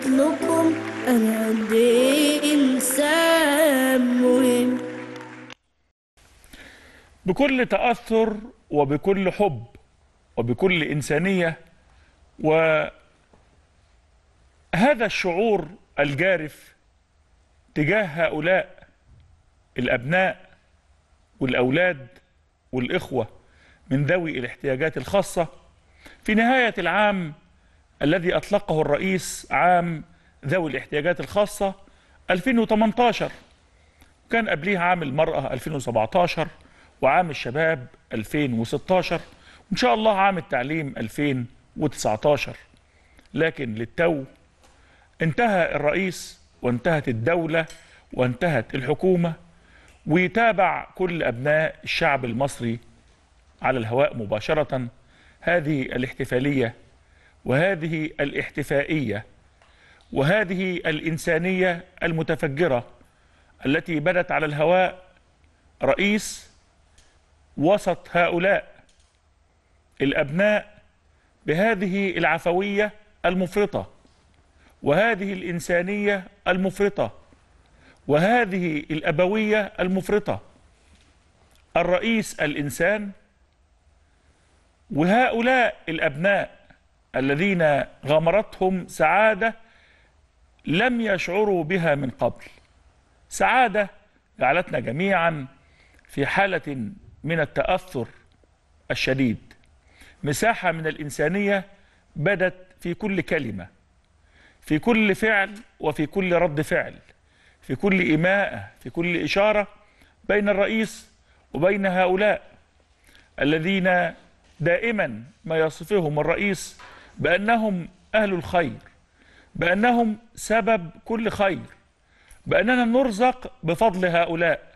مثلكم أنا قد إنسان مهم بكل تأثر وبكل حب وبكل إنسانية وهذا الشعور الجارف تجاه هؤلاء الأبناء والأولاد والإخوة من ذوي الاحتياجات الخاصة في نهاية العام الذي أطلقه الرئيس عام ذوي الاحتياجات الخاصة 2018 كان قبليه عام المرأة 2017 وعام الشباب 2016 وإن شاء الله عام التعليم 2019 لكن للتو انتهى الرئيس وانتهت الدولة وانتهت الحكومة ويتابع كل أبناء الشعب المصري على الهواء مباشرة هذه الاحتفالية وهذه الاحتفائية وهذه الإنسانية المتفجرة التي بدت على الهواء رئيس وسط هؤلاء الأبناء بهذه العفوية المفرطة وهذه الإنسانية المفرطة وهذه الأبوية المفرطة الرئيس الإنسان وهؤلاء الأبناء الذين غمرتهم سعادة لم يشعروا بها من قبل سعادة جعلتنا جميعا في حالة من التأثر الشديد مساحة من الإنسانية بدت في كل كلمة في كل فعل وفي كل رد فعل في كل إماءة في كل إشارة بين الرئيس وبين هؤلاء الذين دائما ما يصفهم الرئيس بأنهم أهل الخير بأنهم سبب كل خير بأننا نرزق بفضل هؤلاء